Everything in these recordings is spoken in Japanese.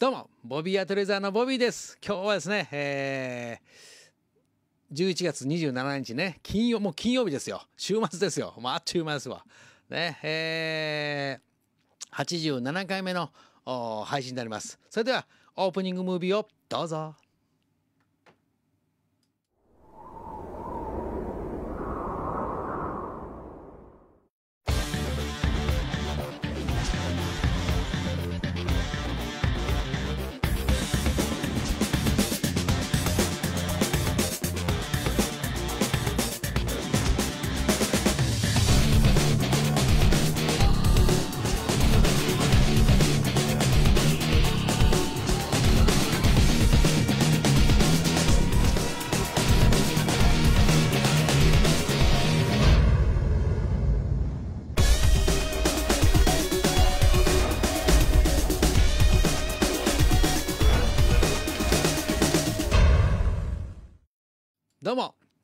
どうもボビーアトレザーのボビーです今日はですね、えー、11月27日ね金曜もう金曜日ですよ週末ですよまあっという間ですわねえー、87回目の配信になりますそれではオープニングムービーをどうぞ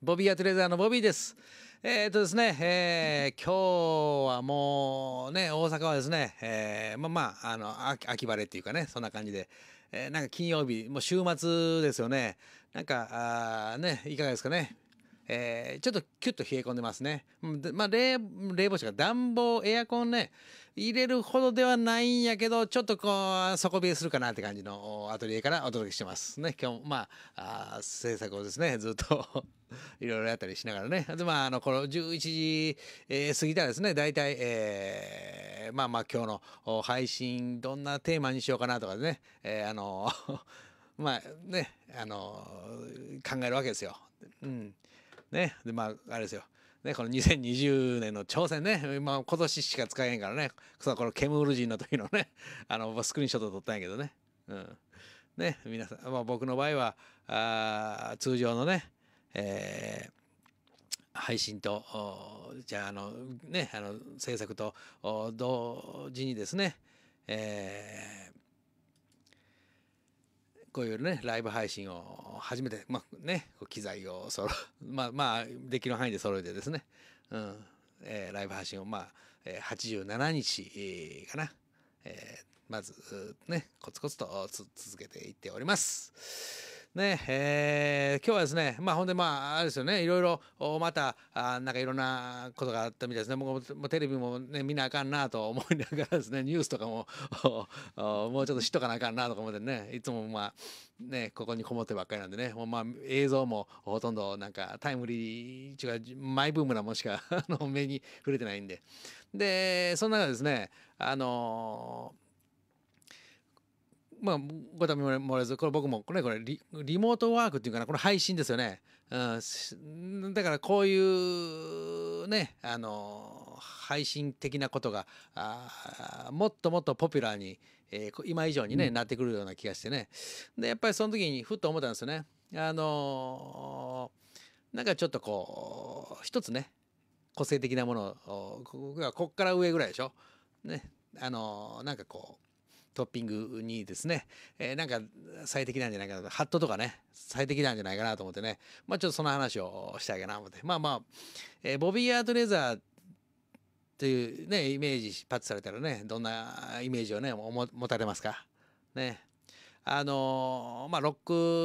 ボビーアトレーザーのボビーです。えー、っとですね、えー、今日はもうね、大阪はですね、えー、まあまあ、あの秋、秋晴れっていうかね、そんな感じで、えー、なんか金曜日、もう週末ですよね。なんか、あね、いかがですかね。えー、ちょっとキュッと冷え込んでますね。まあ、冷冷房しか暖房、エアコンね、入れるほどではないんやけど、ちょっとこう、底冷えするかなって感じのアトリエからお届けしてますね。今日、まあ、あ制作をですね、ずっといろいろやったりしながらね。で、まあ、あの、この11時、えー、過ぎたらですね、大体、えー、まあまあ今日の配信、どんなテーマにしようかなとかね、えー、あの、まあね、あの、考えるわけですよ。うん。ねでまああれですよね、この2020年の挑戦ね、まあ、今年しか使えへんからね、そこのケムール人の時のね、あのスクリーンショット撮ったんやけどね。うん、ね、皆さん、まあ、僕の場合は、あ通常のね、えー配信とじゃああのねあの制作と同時にですね、えー、こういうねライブ配信を初めてまあね機材を揃う、まあまあできる範囲で揃えてですね、うんえー、ライブ配信をまあ、え87日かな、えー、まずねコツコツと続けていっております。ねえー、今日はですねまあほんでまああれですよねいろいろまたあなんかいろんなことがあったみたいですね僕もテレビもね見なあかんなと思いながらですね ニュースとかももうちょっと知っとかなあかんなとか思ってねいつもまあねここにこもってばっかりなんでねもうまあ映像もほとんどなんかタイムリー違うマイブームなもしか の目に触れてないんででそん中ですねあのーまあ、ごたみもらず、これ僕も、これ、これリ、リモートワークっていうかな、これ配信ですよね。うん、だからこういう、ね、あの、配信的なことが、あもっともっとポピュラーに、えー、今以上にね、なってくるような気がしてね。で、やっぱりその時にふっと思ったんですよね。あのなんかちょっとこう、一つね、個性的なものを、ここから上ぐらいでしょ。ね、あのなんかこトッピングにですね、えー、なんか最適なんじゃないかなとハットとかね最適なんじゃないかなと思ってねまあちょっとその話をしたいかなと思ってまあまあ、えー、ボビー・アートレザーというねイメージパッとされたらねどんなイメージをね持たれますかねあのー、まあ、ロッ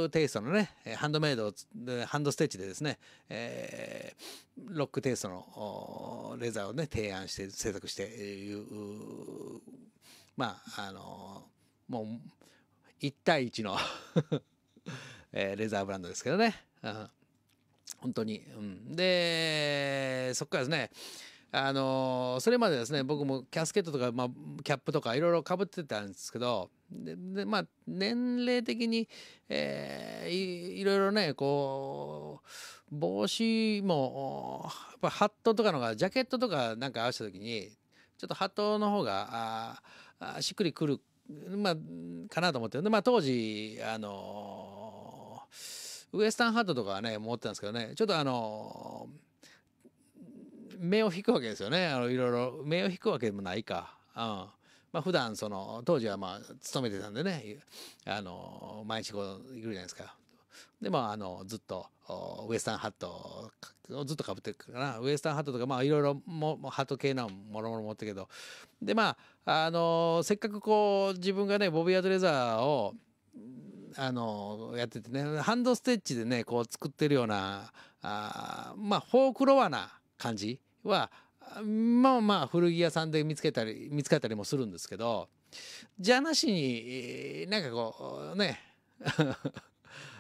クテイストのねハンドメイドハンドステッチでですね、えー、ロックテイストのレザーをね提案して制作していうまああのもう1対1の えレザーブランドですけどね、うん、本当に、うん、でそっからですねあのそれまでですね僕もキャスケットとか、まあ、キャップとかいろいろかぶってたんですけどでまあ年齢的に、えー、いろいろねこう帽子もやっぱハットとかのがジャケットとかなんか合わせた時にちょっとハットの方がああしっくりくる、まあ、かなと思ってで、まあ、当時あのウエスタンハットとかはね持ってたんですけどねちょっとあの目を引くわけですよねあのいろいろ目を引くわけでもないか。うんまあ、普段その当時はまあ勤めてたんでねあの毎日こう行くじゃないですかでまああのずっとウエスタンハットをずっとかぶってるからウエスタンハットとかまあいろいろもハット系なもろもろ持ってるけどでまああのせっかくこう自分がねボビー・アドレザーをあのやっててねハンドステッチでねこう作ってるようなあまあフォークロアな感じはまあまあ古着屋さんで見つけたり見つかったりもするんですけどじゃなしになんかこうね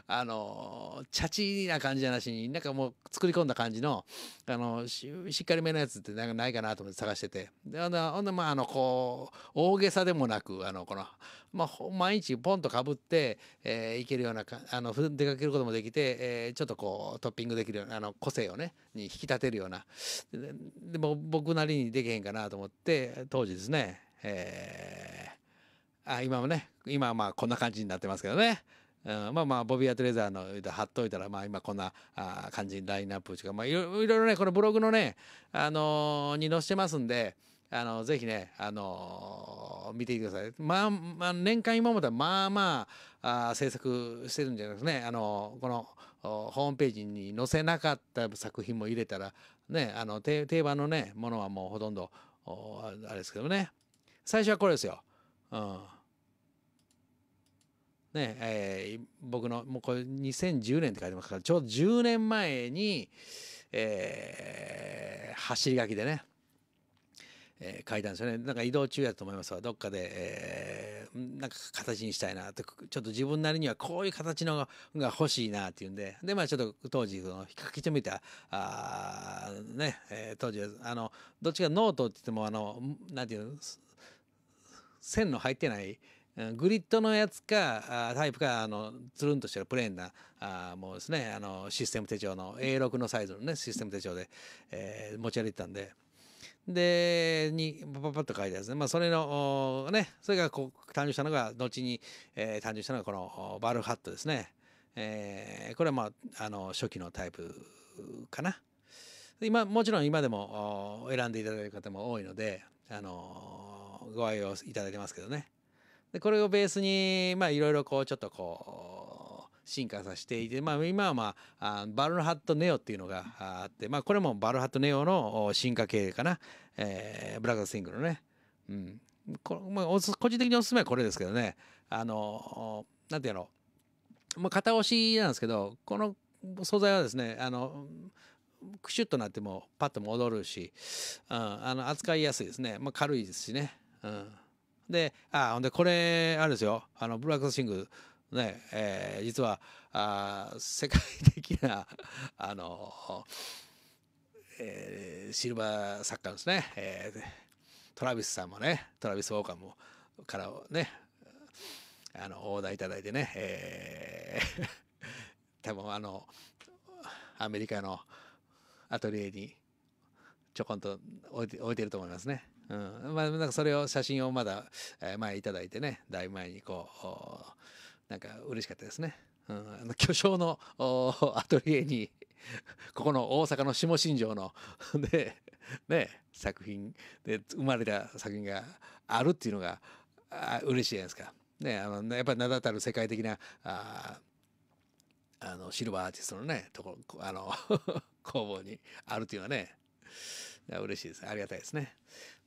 あのチャチな感じじゃなしになんかもう作り込んだ感じのあのしっかりめのやつってなんかないかなと思って探しててでほんでほんでまああのこう大げさでもなくあのこの、まあ、毎日ポンとかぶって、えー、いけるようなあの出かけることもできて、えー、ちょっとこうトッピングできるようなあの個性をねに引き立てるようなでも僕なりにできへんかなと思って当時ですねえー、あ今もね今はまあこんな感じになってますけどねうん、まあまあボビー・アトレザーの貼っといたらまあ今こんなあ感じにラインナップとか、まあ、いろいろねこのブログのね、あのー、に載せてますんで。あのぜひね、あのー、見ていてください。まあ、まあ、年間今まではまあまああ制作してるんじゃないですね。あのー、このホームページに載せなかった作品も入れたら、ね、あの定番のねものはもうほとんどあれですけどね最初はこれですよ。うんねえー、僕のもうこれ2010年って書いてますからちょうど10年前に、えー、走り書きでね、えー、書いたんですよねなんか移動中やと思いますわどっかで、えー、なんか形にしたいなとちょっと自分なりにはこういう形のが欲しいなっていうんででまあちょっと当時の書き留めたあね、えー、当時はあのどっちかノートって言ってもあのなんていうの線の入ってないグリッドのやつかタイプかあのつるんとしてるプレーンなあもうですねあのシステム手帳の A6 のサイズのねシステム手帳で、えー、持ち歩いてたんで。で、に、パパパッと書いてあるんですね。まあ、それの、ね、それがこう誕生したのが、後に、えー、誕生したのがこのバルハットですね。えー、これはまあ、あの、初期のタイプかな。今、もちろん今でも選んでいただける方も多いので、あのご愛用いただいてますけどね。でこれをベースにまあいろいろこうちょっとこう進化させていて、まあ、今は、まあ、バルハットネオっていうのがあって、まあ、これもバルハットネオの進化系かな、えー、ブラックスイングのね、うん、こまあ、個人的におすすめはこれですけどねあのなんてろうの、まあ、片押しなんですけどこの素材はですねあのクシュッとなってもパッと戻るし、うん、あの扱いやすいですね、まあ、軽いですしね、うん、で、あ、ほんで、これ、あれですよ、あの、ブラックシング、ね、えー、実は、あ世界的な、あの、えー、シルバー作家ですね、えー、トラビスさんもね、トラビス・ウォーカーも、からね、あの、オーダーいただいてね、えー、多分あの、アメリカのアトリエにちょこんと置いて置いてると思いますね。うん。まあ、なんかそれを、写真をまだ、え前いただいてね、だいぶ前にこう、なんか嬉しかったですね。うん、あの巨匠のアトリエにここの大阪の下新城の で、ね、作品で生まれた作品があるっていうのがあ嬉しいじゃないですか。ね、あのやっぱり名だたる世界的なああのシルバーアーティストのねところあの 工房にあるっていうのはね嬉しいです。ありがたいですね。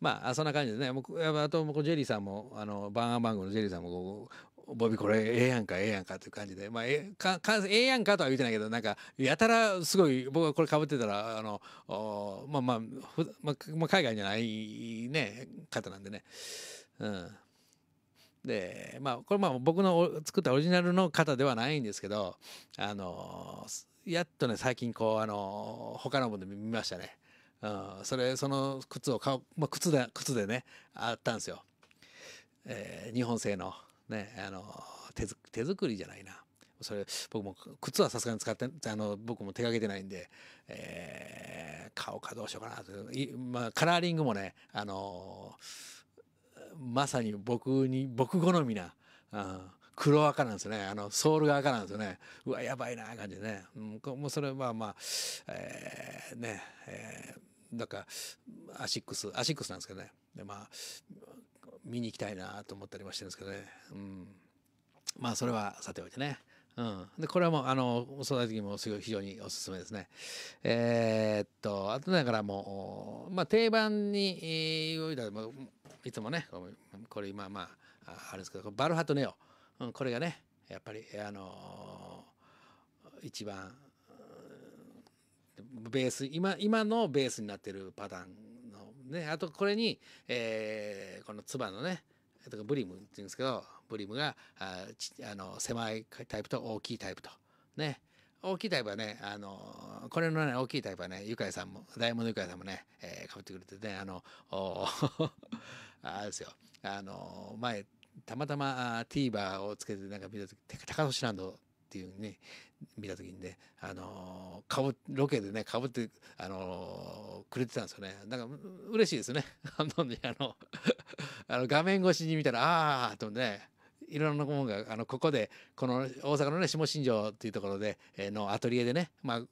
まあ、そんな感じでね、僕、あと、もジェリーさんも、あの、バーンバンのジェリーさんも、ボビーこれええやんかええやんかという感じでまあええ、かかええやんかとは言ってないけどなんかやたらすごい僕がこれかぶってたらあのおまあまあふ、まあ、海外じゃないね方なんでねうんでまあこれまあ僕の作ったオリジナルの方ではないんですけどあのやっとね最近こうあの他のもので見ましたねん、それその靴を買う、まあ、靴で靴でねあったんですよ、えー、日本製の,、ね、あの手手作りじゃないなそれ僕も靴はさすがに使ってあの僕も手がけてないんで、えー、買おうかどうしようかなとい、まあ、カラーリングもね、あのー、まさに僕に僕好みな、うん、黒赤なんですよねあのソールが赤なんですよねうわやばいな感じでね、うん、もうそれはまあ、えー、ね、えーんかアシックスアシックスなんですけどねでまあ見に行きたいなと思ったりもしてるんですけどね、うん、まあそれはさておいてね、うん、でこれはもうあの育て時もすごい非常におすすめですねえー、っとあとだからもう、まあ、定番に動いたいつもねこれ今まああれですけどバルハトネオ、うん、これがねやっぱりあの一番ベース今今のベースになってるパターンのねあとこれに、えー、このツバのねとかブリムって言うんですけどブリムがああの狭いタイプと大きいタイプとね大きいタイプはねあのこれのね大きいタイプはねゆかいさんも大物ゆかいさんもねかぶ、ってくれてねあの あれですよあの前たまたま TVer をつけてなんか見た時高星ランドっていうね見た時にねあのかぶロケでねかぶってあのくれてたんですよねなんか嬉しいですね あのあの 画面越しに見たらああとねいろんなものがあのここでこの大阪のね下新庄っていうところで、えー、のアトリエでねまあ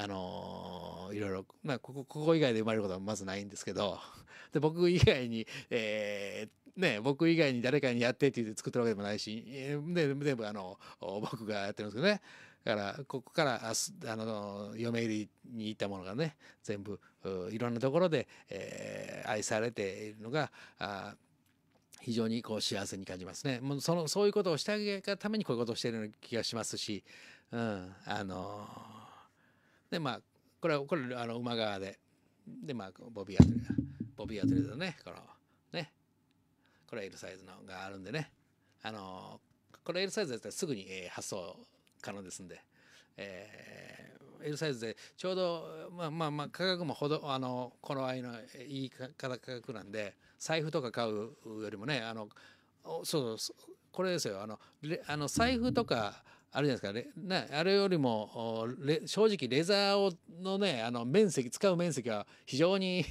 あのー、いろいろ、まあ、ここここ以外で生まれることはまずないんですけどで僕以外に、えー、ね、僕以外に誰かにやってって言って作ってるわけでもないし、ね、全部あの 僕がやってるんですけどねだからここからあの嫁入りに行ったものがね全部いろんなところで、えー、愛されているのがあ非常にこう幸せに感じますね。もうそのそういうことをしてあげるためにこういうことをしているような気がしますし、うん、あのー、でまあこれはこれあの馬側ででまあボビーアトリエボビーアトリエだねこのねこれ L サイズのがあるんでねあのこれ L サイズだったらすぐに、え発送可能ですんで、えー、L サイズでちょうどまあまあまあ価格もほどあの頃合いのいい価格なんで財布とか買うよりもねあのそうそうこれですよあのレあの財布とかあるじゃないですかねあれよりも正直レザーをのねあの面積使う面積は非常に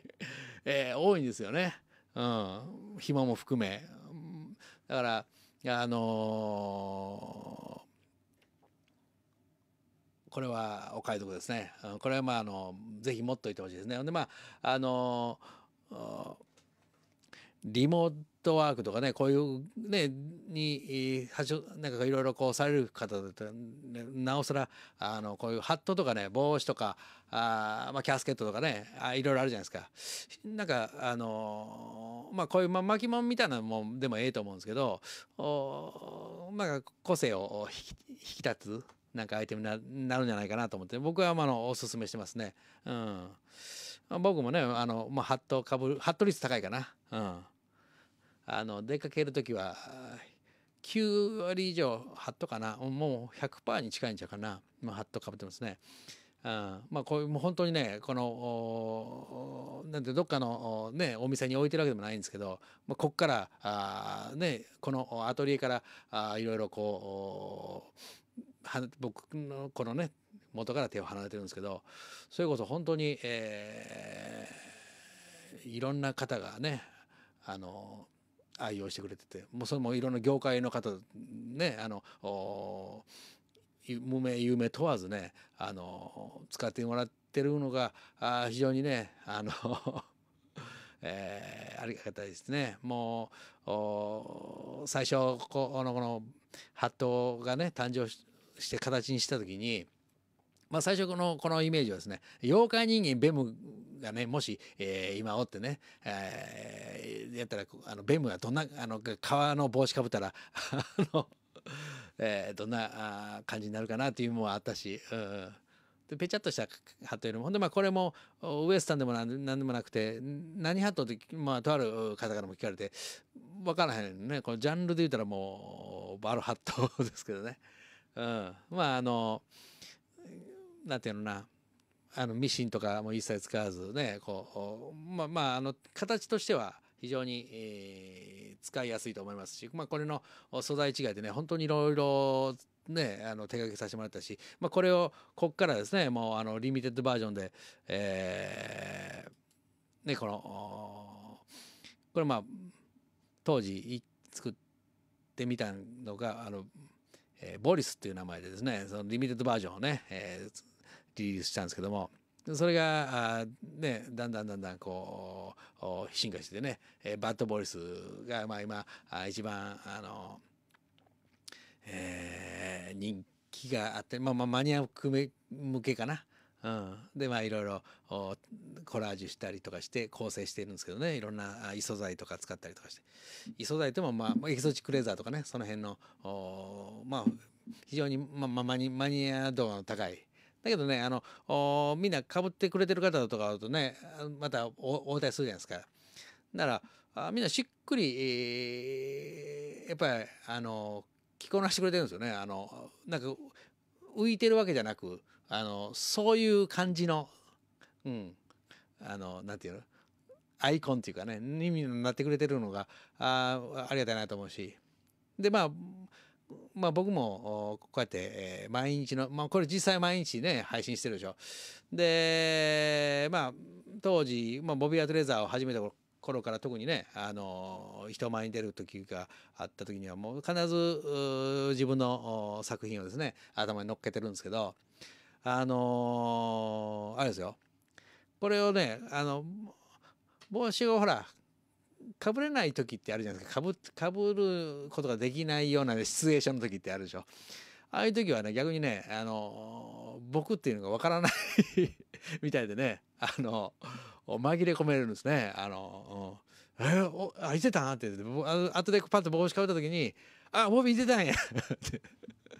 えー、多いんですよね。うん、暇も含めだからあのー、これはお買い得ですね、うん、これはまああのぜひ持っといてほしいですねでまああのー、リモートワークとかねこういうねになんかいろいろこうされる方だったら、なおさらあのこういうハットとかね帽子とかあまあ、キャスケットとかねあいろいろあるじゃないですかなんかあのー、まあこういう、ま巻物みたいなもんでもええと思うんですけどおなんか個性を引き立つなんかアイテムになるんじゃないかなと思って僕はまあのおすすめしてますねうん僕もねあの、まあ、ハットかぶるハット率高いかなうんあの出かける時は9割以上ハットかなもう100%に近いんちゃうかな、まあ、ハットかぶってますねまあこういうもう本当にねこのなんてどっかのねお店に置いてるわけでもないんですけど、まあ、こっからあねこのアトリエからあいろいろこうは僕のこのね元から手を離れてるんですけどそれこそ本当に、えー、いろんな方がねあの愛用してくれててもうそれもいろんな業界の方ねあの無名有名問わずねあの使ってもらってるのがあ非常にねあの えー、ありがたいですね。もう最初このこのハットがね誕生して形にした時に、まあ、最初このこのイメージはですね妖怪人間ベムがねもし、えー、今おってね、えー、やったらあのベムがどんなあの革の帽子かぶったら あの。えー、どんな感じになるかなというのもあったし、うん、でぺちゃっとしたハットよりもほんでまあこれもウエスタンでも何でもなくて何ハットって、まあ、とある方からも聞かれて分からへんねこのジャンルで言ったらもうバルハットですけどね、うん、まああのなんていうのなあのミシンとかも一切使わずねこうまあまああの形としては非常に、えー、使いやすいと思いますし、まあ、これの素材違いでね本当にいろいろね、あの手掛けさせてもらったし、まあ、これをこっからですねもうあのリミテッドバージョンで、えー、ねこのこれまあ当時作ってみたのがあの、えー、ボリスっていう名前でですねそのリミテッドバージョンをね、えー、リリースしたんですけどもそれがねだんだんだんだんこう進化してねバッドボイスがまあ今一番あの、えー、人気があって、まあ、まあマニア向けかな。うん、でまあいろいろコラージュしたりとかして構成してるんですけどねいろんな異素材とか使ったりとかして異素材でも、まあ、エキゾチックレーザーとかねその辺のまあ非常に、まあ、マニア度の高いだけどねあのみんなかぶってくれてる方とかだとねまた応対するじゃないですか。ならあみんなしっくり、えー、やっぱりあの着こなしてくれてるんですよね。あのなんか浮いてるわけじゃなくあのそういう感じの、うん、あのなんていうのアイコンっていうかね意味になってくれてるのがあありがたいなと思うしでまあまあ、僕もこうやって、え毎日の、まあ、これ実際毎日ね配信してるでしょ。でまあ当時、まあ、ボビー・アトレザーを始めた頃から特にね、あの人前に出る時があった時にはもう必ず自分の作品をですね頭に乗っけてるんですけどあのあれですよこれをねあの帽子をほらかぶれない時ってあるじゃないですかかぶかぶることができないようなシチュエーションの時ってあるでしょ。ああいう時はね逆にねあの僕っていうのがわからないみたいでねあの紛れ込めるんですね。あのえー、おあいてたなって後でパッと帽子かぶった時に「あボビーいてたんや」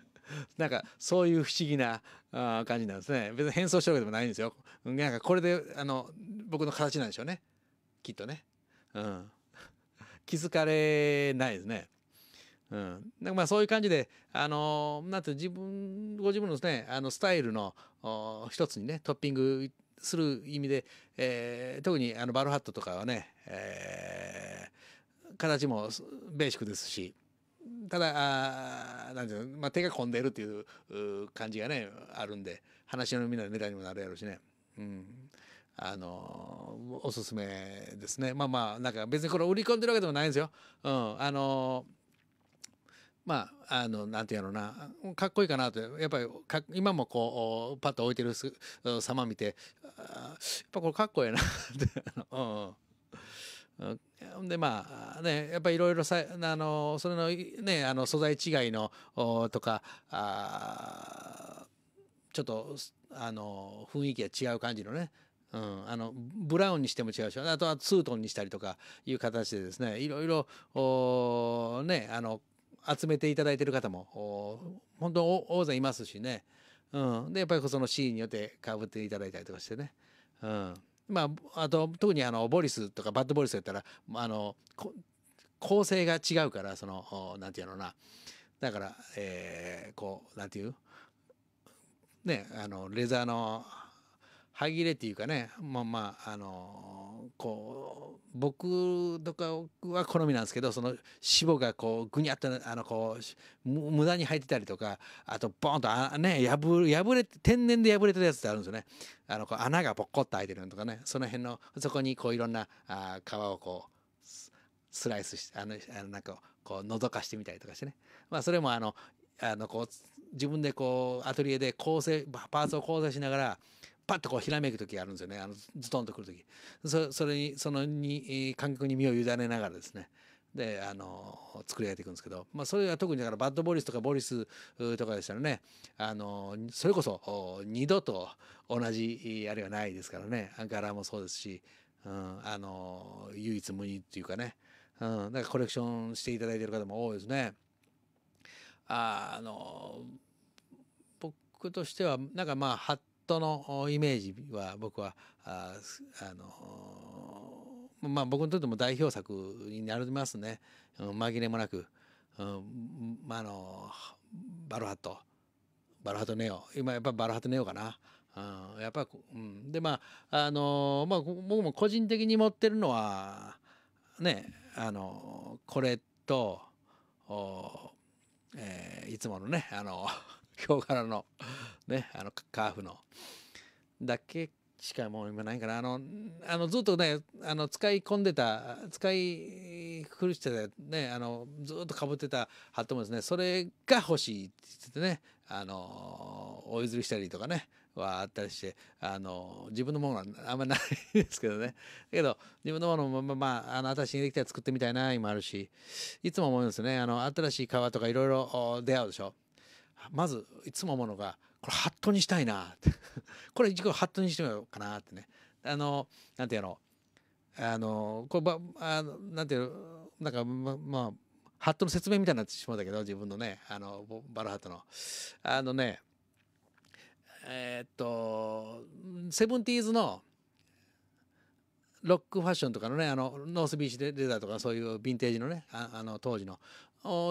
なんかそういう不思議なあ感じなんですね。別に変装してるわけでもないんですよ。なんかこれであの僕の形なんでしょうね。きっとね。うん。気づかれないですね。うん、まあそういう感じで、あのなんて自分ご自分のですねあのスタイルの一つにねトッピングする意味で、えー、特にあのバルハットとかはね、えー、形もベーシックですしただあなんていうの、まあ、手が込んでるっていう感じがねあるんで話のみんなのネタにもなるやろうしね。うんあのおすすめですねまあまあなんか別にこれ売り込んでるわけでもないんですよ。うん、あのまあ、あの、なんていうのな、かっこいいかなと、やっぱりか、今もこう、パッと置いてる様見て、やっぱこれかっこいいなって、うん。で、まあ、ね、やっぱりいろいろさ、あの、それの、ね、あの、素材違いの、とか、あちょっと、あの、雰囲気が違う感じのね、うん、あのブラウンにしても違うしあとはツートンにしたりとかいう形でですねいろいろねあの集めていただいてる方も本当大勢いますしね、うん、でやっぱりそのシーンによってかぶっていただいたりとかしてね、うん、まああと特にあのボリスとかバッドボリスやったらあの構成が違うからその何て言うのなだから、えー、こう何て言うねあのレザーの歯切れっていうかねまあまああのこう僕とかは好みなんですけどその脂肪がこうぐにゃっとあのこう無駄に入ってたりとかあとボンとあね破破れ天然で破れてるやつってあるんですよねあのこう穴がポッコッと開いてるのとかねその辺のそこにこういろんなあ皮をこうスライスしてあのあのなんかこうのどかしてみたりとかしてねまあそれもあのあのこう自分でこうアトリエで構成パーツを構成しながらパッとこうひらめく時があるんですよねあのズトンとくる時そそれにそのに感覚に身を委ねながらですねであの作り上げていくんですけど、まあ、それは特にだからバッドボリスとかボリスとかでしたらねあのそれこそ二度と同じあれはないですからね柄もそうですし、うん、あの唯一無二っていうかね、うん、だからコレクションしていただいている方も多いですね。ああの僕としてはなんかまあトのイメージは僕はああのまあ僕にとっても代表作になりますね、うん、紛れもなく、うん、まああのバルハットバルハットネオ今やっぱバルハットネオかな。うん、やっぱ、うん、でまああのまあ僕も個人的に持ってるのはねあのこれとお、えー、いつものねあのヒ柄のねあのカーフのだけしかもう今ないからあのあのずっとねあの使い込んでた使い古してたねあのずっとかぶってたハットもですねそれが欲しいって言ってねあのお譲りしたりとかねはあったりしてあの自分のものはあんまりないですけどねだけど自分のものもまあ、まあ、あの新しいできたら作ってみたいな今あるしいつも思うんですよねあの新しい革とかいろいろ出会うでしょまずいつも思うのがこれハットにしたいなって これ一応ハットにしてみようかなってねあのなんていうのあのこればあのなんていうのなんかままあハットの説明みたいになってしまうんだけど自分のねあのバルハットのあのねえー、っとセブンティーズのロックファッションとかのねあのノースビーチレザーとかそういうヴィンテージのねあの当時の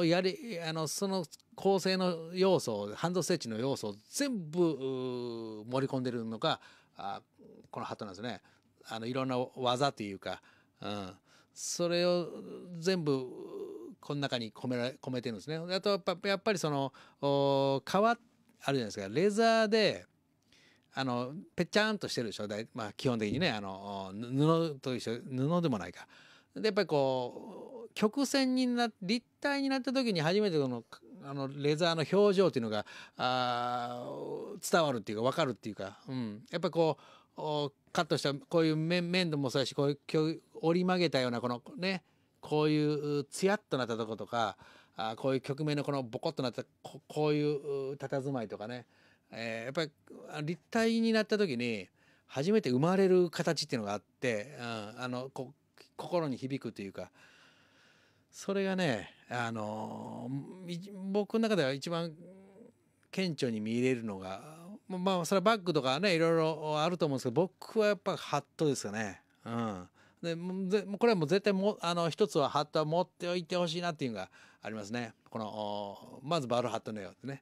やりあのその構成の要素ハンドステッチの要素を全部盛り込んでるのがあこのハットなんですねあのいろんな技というか、うん、それを全部この中に込めら込めてるんですね。あとやっぱやっぱりその皮あるじゃないですかレザーであのぺちゃんとしてるでしょ、まあ、基本的にねあの布と一緒布でもないか。でやっぱりこう曲線にな立体になった時に初めてこのあのレザーの表情っていうのがあ伝わるっていうか分かるっていうか、うん、やっぱこうカットしたこういう面度もそうやしこういう折り曲げたようなこのねこういうツヤっとなったとことかあこういう曲面のこのボコッとなったここういう佇まいとかね、えー、やっぱり立体になった時に初めて生まれる形っていうのがあって、うん、あのこ心に響くというか。それがねあの僕の中では一番顕著に見れるのがまあそれはバッグとかねいろいろあると思うんですけど僕はやっぱハットですよね。うんでこれはもう絶対もあの一つはハットは持っておいてほしいなっていうのがありますね。このまずバルハットのよってね。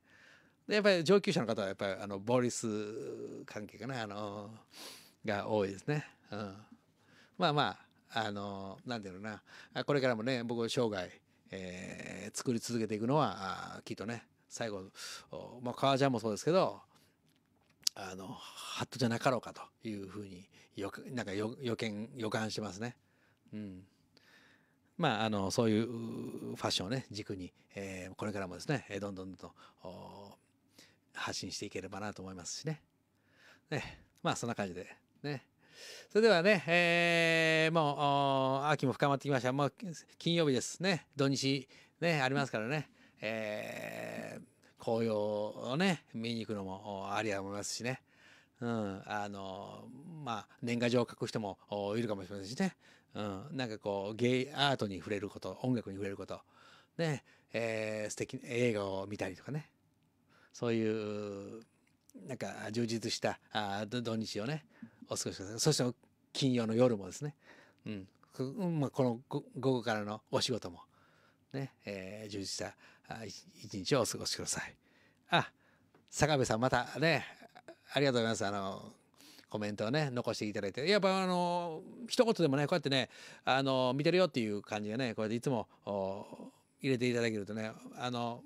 でやっぱり上級者の方はやっぱりあのボリス関係かなあのが多いですね。うん、まあまああの何て言うのなこれからもね僕生涯、えー、作り続けていくのはきっとね最後、まあ、革ジャンもそうですけどあのハットじゃなかろうかというふうによなんか予見予感してますね。うんまあ、あのそういうファッションをね軸に、えー、これからもですねどんどんどんと発信していければなと思いますしね。ねまあそんな感じでねそれではね、えー、もう秋も深まってきました。もう金曜日ですね。土日ね、ありますからね。えー、紅葉をね、見に行くのもありやと思いますしね。うん、あの、まあ、年賀状を書く人もいるかもしれませんしね。うん、なんかこう、ゲイアートに触れること、音楽に触れること、ね、えー、素敵映画を見たりとかね。そういう、なんか充実したあ土日をね、お過ごしください。そして金曜の夜もですね、うんまあ、この午後からのお仕事もね、えー、充実した一日をお過ごしください。あ、坂部さんまたね、ありがとうございます。あの、コメントをね、残していただいて、やっぱあの、一言でもね、こうやってね、あの、見てるよっていう感じがね、こうやっていつも入れていただけるとね、あの、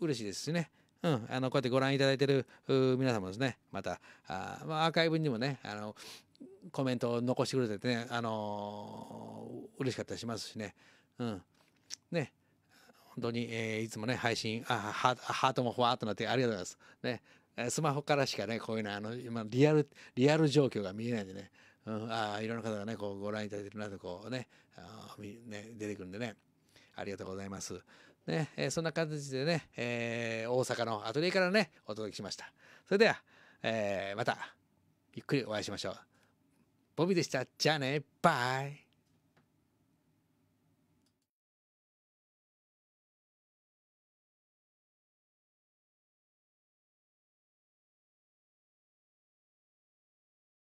嬉しいですしね。うん、あのこうやってご覧いただいてる皆様ですねまたあ、まあ、アーカイブにもねあのコメントを残してくれてね、あのー、嬉しかったりしますしね。うん、ね本当に、えー、いつもね配信あハートもふわっとなってありがとうございます。ねスマホからしかねこういうのあの今リアルリアル状況が見えないんでね、うん、あいろんな方がねこうご覧いただいてるなとこうねあね出てくるんでねありがとうございます。ね、えー、そんな感じでね、えー、大阪のアトリエからね、お届けしました。それでは、えー、また、ゆっくりお会いしましょう。ボビーでした。じゃあね、バイ。